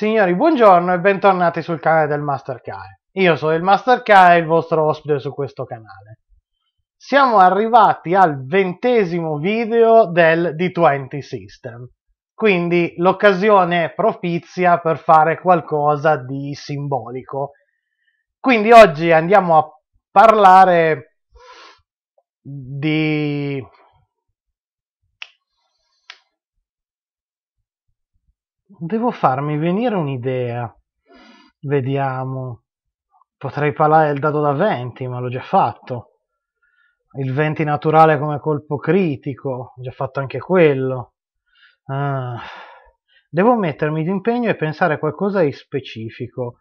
Signori, buongiorno e bentornati sul canale del Master Kai. Io sono il Master Kai, il vostro ospite su questo canale. Siamo arrivati al ventesimo video del D20 System, quindi l'occasione è propizia per fare qualcosa di simbolico. Quindi oggi andiamo a parlare di Devo farmi venire un'idea. Vediamo. Potrei parlare del dado da 20, ma l'ho già fatto. Il 20 naturale come colpo critico, ho già fatto anche quello. Uh, devo mettermi d'impegno e pensare a qualcosa di specifico.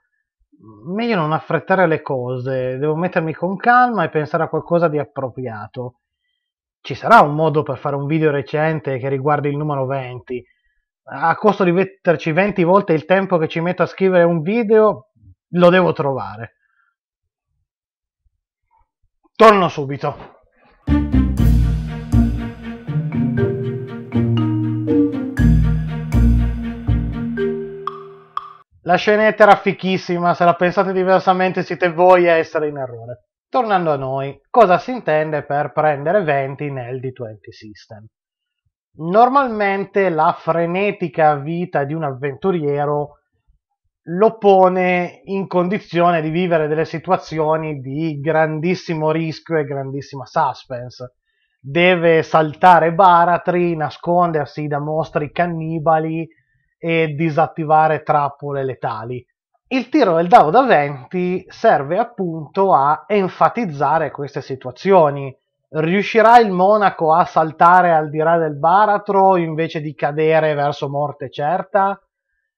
Meglio non affrettare le cose, devo mettermi con calma e pensare a qualcosa di appropriato. Ci sarà un modo per fare un video recente che riguardi il numero 20, a costo di metterci 20 volte il tempo che ci metto a scrivere un video, lo devo trovare. Torno subito. La scenetta era fichissima, se la pensate diversamente siete voi a essere in errore. Tornando a noi, cosa si intende per prendere 20 nel D20 System? Normalmente la frenetica vita di un avventuriero lo pone in condizione di vivere delle situazioni di grandissimo rischio e grandissima suspense. Deve saltare baratri, nascondersi da mostri cannibali e disattivare trappole letali. Il tiro del dado da 20 serve appunto a enfatizzare queste situazioni, Riuscirà il Monaco a saltare al di là del baratro invece di cadere verso morte certa?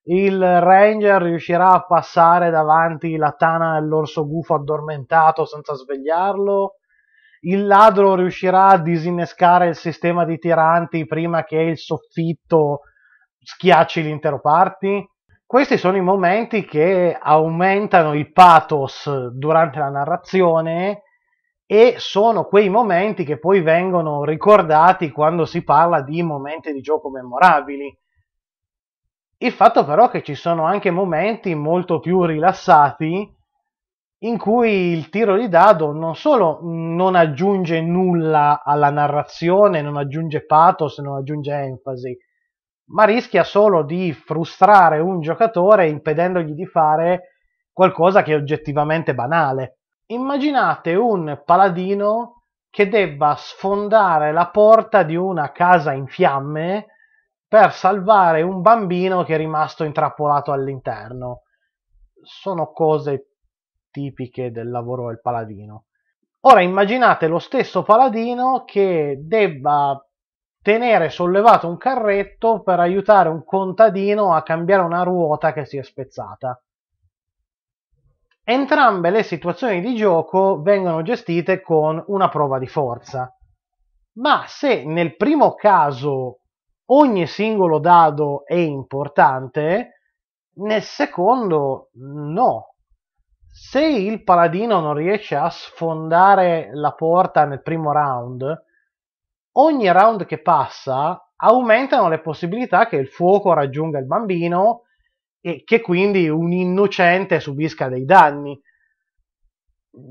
Il Ranger riuscirà a passare davanti la tana dell'orso gufo addormentato senza svegliarlo? Il ladro riuscirà a disinnescare il sistema di tiranti prima che il soffitto schiacci l'intero party? Questi sono i momenti che aumentano il pathos durante la narrazione e sono quei momenti che poi vengono ricordati quando si parla di momenti di gioco memorabili. Il fatto però che ci sono anche momenti molto più rilassati in cui il tiro di dado non solo non aggiunge nulla alla narrazione, non aggiunge pathos, non aggiunge enfasi, ma rischia solo di frustrare un giocatore impedendogli di fare qualcosa che è oggettivamente banale. Immaginate un paladino che debba sfondare la porta di una casa in fiamme per salvare un bambino che è rimasto intrappolato all'interno. Sono cose tipiche del lavoro del paladino. Ora immaginate lo stesso paladino che debba tenere sollevato un carretto per aiutare un contadino a cambiare una ruota che si è spezzata. Entrambe le situazioni di gioco vengono gestite con una prova di forza. Ma se nel primo caso ogni singolo dado è importante, nel secondo no. Se il paladino non riesce a sfondare la porta nel primo round, ogni round che passa aumentano le possibilità che il fuoco raggiunga il bambino e che quindi un innocente subisca dei danni.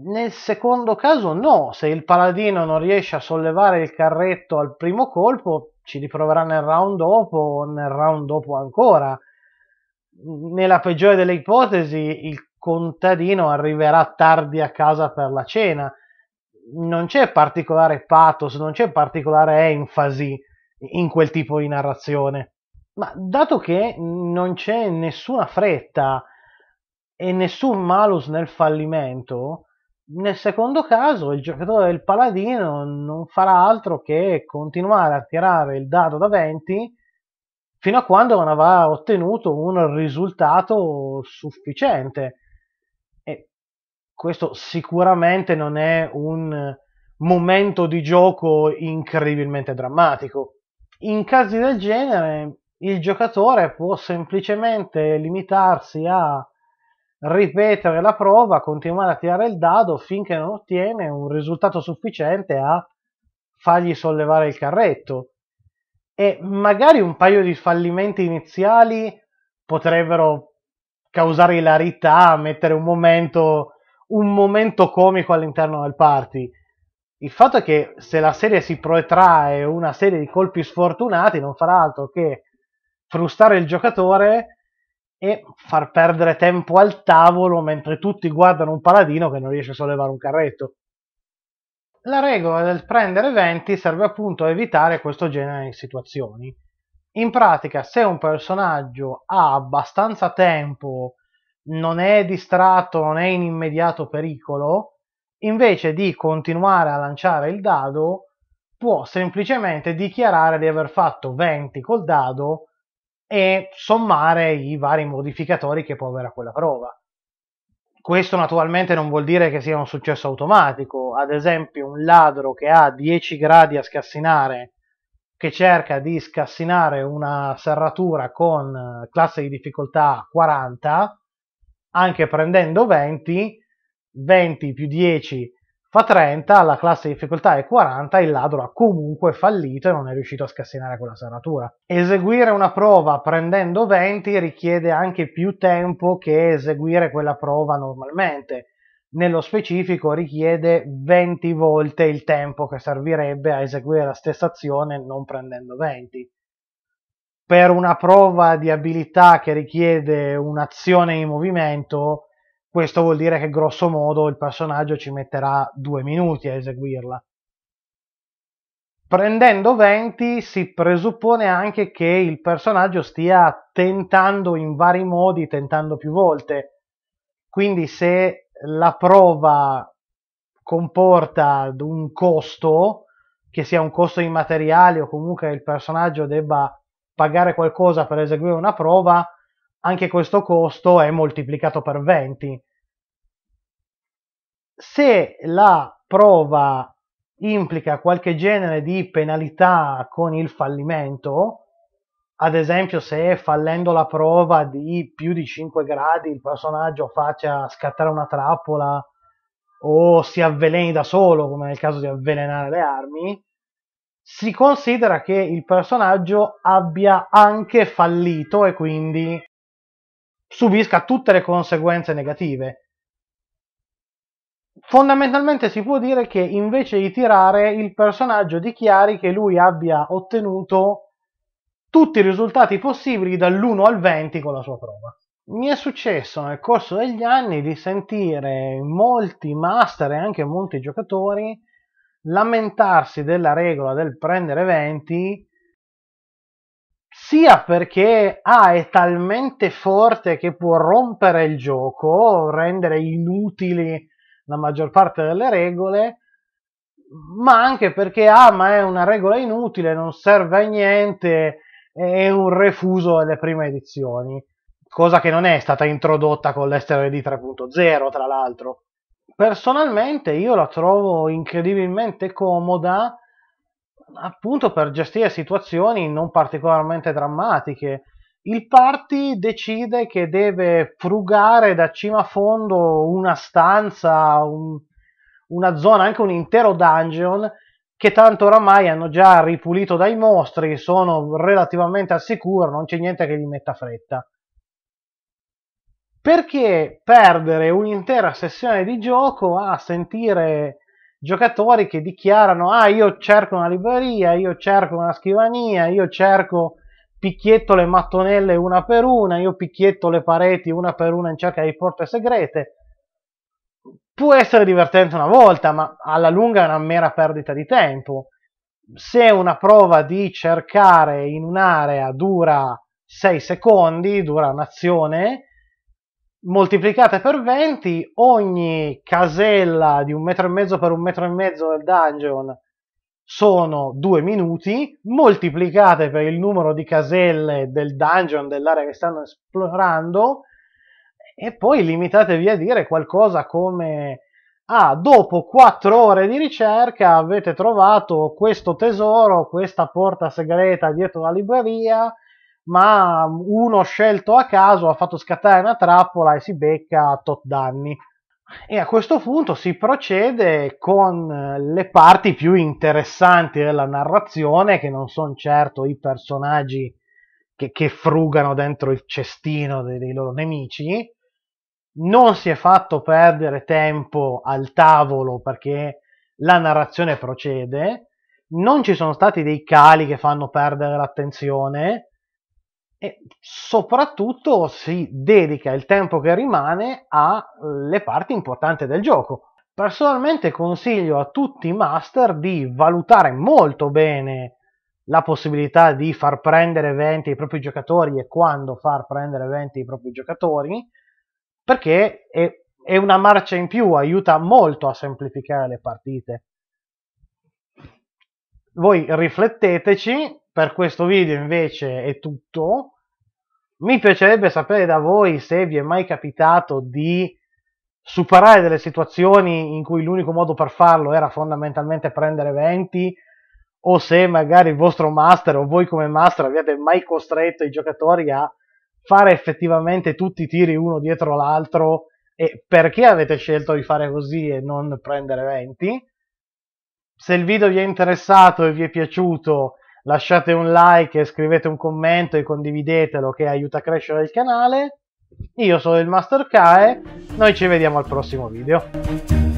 Nel secondo caso no, se il paladino non riesce a sollevare il carretto al primo colpo, ci riproverà nel round dopo o nel round dopo ancora. Nella peggiore delle ipotesi, il contadino arriverà tardi a casa per la cena. Non c'è particolare pathos, non c'è particolare enfasi in quel tipo di narrazione. Ma dato che non c'è nessuna fretta e nessun malus nel fallimento, nel secondo caso il giocatore del paladino non farà altro che continuare a tirare il dado da 20 fino a quando non avrà ottenuto un risultato sufficiente. E questo sicuramente non è un momento di gioco incredibilmente drammatico. In casi del genere il giocatore può semplicemente limitarsi a ripetere la prova, continuare a tirare il dado finché non ottiene un risultato sufficiente a fargli sollevare il carretto. E magari un paio di fallimenti iniziali potrebbero causare ilarità, mettere un momento, un momento comico all'interno del party. Il fatto è che se la serie si protrae una serie di colpi sfortunati non farà altro che frustare il giocatore e far perdere tempo al tavolo mentre tutti guardano un paladino che non riesce a sollevare un carretto. La regola del prendere 20 serve appunto a evitare questo genere di situazioni. In pratica, se un personaggio ha abbastanza tempo, non è distratto, non è in immediato pericolo, invece di continuare a lanciare il dado, può semplicemente dichiarare di aver fatto 20 col dado e sommare i vari modificatori che può avere a quella prova. Questo naturalmente non vuol dire che sia un successo automatico, ad esempio un ladro che ha 10 gradi a scassinare, che cerca di scassinare una serratura con eh, classe di difficoltà 40, anche prendendo 20, 20 più 10 Fa 30, la classe di difficoltà è 40, il ladro ha comunque fallito e non è riuscito a scassinare quella serratura. Eseguire una prova prendendo 20 richiede anche più tempo che eseguire quella prova normalmente. Nello specifico richiede 20 volte il tempo che servirebbe a eseguire la stessa azione non prendendo 20 per una prova di abilità che richiede un'azione in movimento questo vuol dire che grosso modo il personaggio ci metterà due minuti a eseguirla. Prendendo 20 si presuppone anche che il personaggio stia tentando in vari modi, tentando più volte. Quindi se la prova comporta un costo, che sia un costo immateriale o comunque il personaggio debba pagare qualcosa per eseguire una prova, anche questo costo è moltiplicato per 20. Se la prova implica qualche genere di penalità con il fallimento, ad esempio se fallendo la prova di più di 5 gradi il personaggio faccia scattare una trappola o si avveleni da solo, come nel caso di avvelenare le armi, si considera che il personaggio abbia anche fallito e quindi subisca tutte le conseguenze negative. Fondamentalmente si può dire che invece di tirare il personaggio dichiari che lui abbia ottenuto tutti i risultati possibili dall'1 al 20 con la sua prova. Mi è successo nel corso degli anni di sentire molti master e anche molti giocatori lamentarsi della regola del prendere 20 sia perché ah, è talmente forte che può rompere il gioco, rendere inutili la maggior parte delle regole, ma anche perché ah, è una regola inutile, non serve a niente, è un refuso delle prime edizioni, cosa che non è stata introdotta con l'SRD 3.0, tra l'altro. Personalmente io la trovo incredibilmente comoda appunto per gestire situazioni non particolarmente drammatiche. Il party decide che deve frugare da cima a fondo una stanza, un, una zona, anche un intero dungeon che tanto oramai hanno già ripulito dai mostri, sono relativamente al sicuro, non c'è niente che gli metta fretta. Perché perdere un'intera sessione di gioco a sentire giocatori che dichiarano ah io cerco una libreria, io cerco una scrivania, io cerco picchietto le mattonelle una per una, io picchietto le pareti una per una in cerca di porte segrete. Può essere divertente una volta, ma alla lunga è una mera perdita di tempo. Se una prova di cercare in un'area dura 6 secondi, dura un'azione, moltiplicate per 20 ogni casella di un metro e mezzo per un metro e mezzo del dungeon sono due minuti moltiplicate per il numero di caselle del dungeon dell'area che stanno esplorando e poi limitatevi a dire qualcosa come ah dopo 4 ore di ricerca avete trovato questo tesoro questa porta segreta dietro la libreria ma uno scelto a caso ha fatto scattare una trappola e si becca tot danni. E a questo punto si procede con eh, le parti più interessanti della narrazione, che non sono certo i personaggi che, che frugano dentro il cestino dei, dei loro nemici. Non si è fatto perdere tempo al tavolo perché la narrazione procede. Non ci sono stati dei cali che fanno perdere l'attenzione e soprattutto si dedica il tempo che rimane alle parti importanti del gioco. Personalmente consiglio a tutti i master di valutare molto bene la possibilità di far prendere eventi ai propri giocatori e quando far prendere eventi ai propri giocatori, perché è, è una marcia in più, aiuta molto a semplificare le partite. Voi rifletteteci, per questo video invece è tutto, mi piacerebbe sapere da voi se vi è mai capitato di superare delle situazioni in cui l'unico modo per farlo era fondamentalmente prendere 20 o se magari il vostro master o voi come master avete mai costretto i giocatori a fare effettivamente tutti i tiri uno dietro l'altro e perché avete scelto di fare così e non prendere 20. Se il video vi è interessato e vi è piaciuto lasciate un like, scrivete un commento e condividetelo che aiuta a crescere il canale. Io sono il Master Kae, noi ci vediamo al prossimo video.